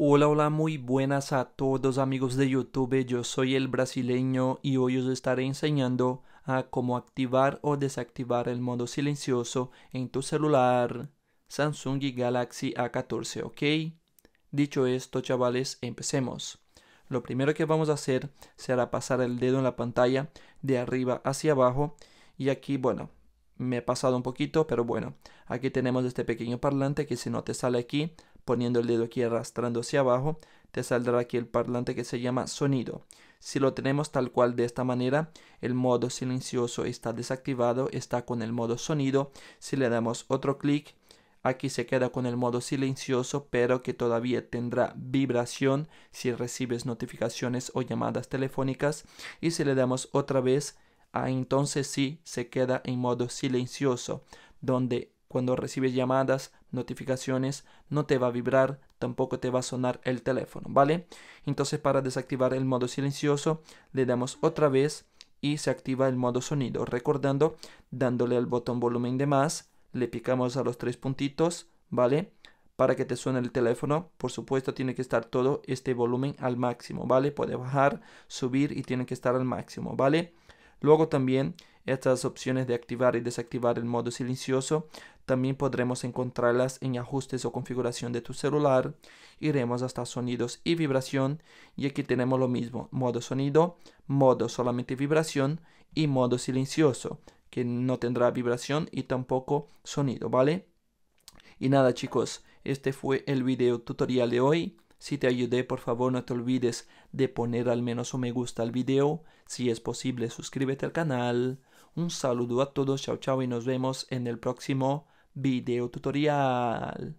Hola, hola, muy buenas a todos amigos de YouTube, yo soy el brasileño y hoy os estaré enseñando a cómo activar o desactivar el modo silencioso en tu celular Samsung Galaxy A14, ¿ok? Dicho esto, chavales, empecemos. Lo primero que vamos a hacer será pasar el dedo en la pantalla de arriba hacia abajo y aquí, bueno, me he pasado un poquito, pero bueno, aquí tenemos este pequeño parlante que si no te sale aquí, Poniendo el dedo aquí arrastrando hacia abajo, te saldrá aquí el parlante que se llama sonido. Si lo tenemos tal cual de esta manera, el modo silencioso está desactivado, está con el modo sonido. Si le damos otro clic, aquí se queda con el modo silencioso, pero que todavía tendrá vibración si recibes notificaciones o llamadas telefónicas. Y si le damos otra vez, ah, entonces sí se queda en modo silencioso, donde cuando recibes llamadas, notificaciones, no te va a vibrar, tampoco te va a sonar el teléfono, ¿vale? Entonces para desactivar el modo silencioso, le damos otra vez y se activa el modo sonido. Recordando, dándole al botón volumen de más, le picamos a los tres puntitos, ¿vale? Para que te suene el teléfono, por supuesto tiene que estar todo este volumen al máximo, ¿vale? Puede bajar, subir y tiene que estar al máximo, ¿vale? Luego también estas opciones de activar y desactivar el modo silencioso también podremos encontrarlas en ajustes o configuración de tu celular. Iremos hasta sonidos y vibración y aquí tenemos lo mismo, modo sonido, modo solamente vibración y modo silencioso, que no tendrá vibración y tampoco sonido, ¿vale? Y nada chicos, este fue el video tutorial de hoy. Si te ayudé, por favor no te olvides de poner al menos un me gusta al video. Si es posible, suscríbete al canal. Un saludo a todos, chao chao y nos vemos en el próximo video tutorial.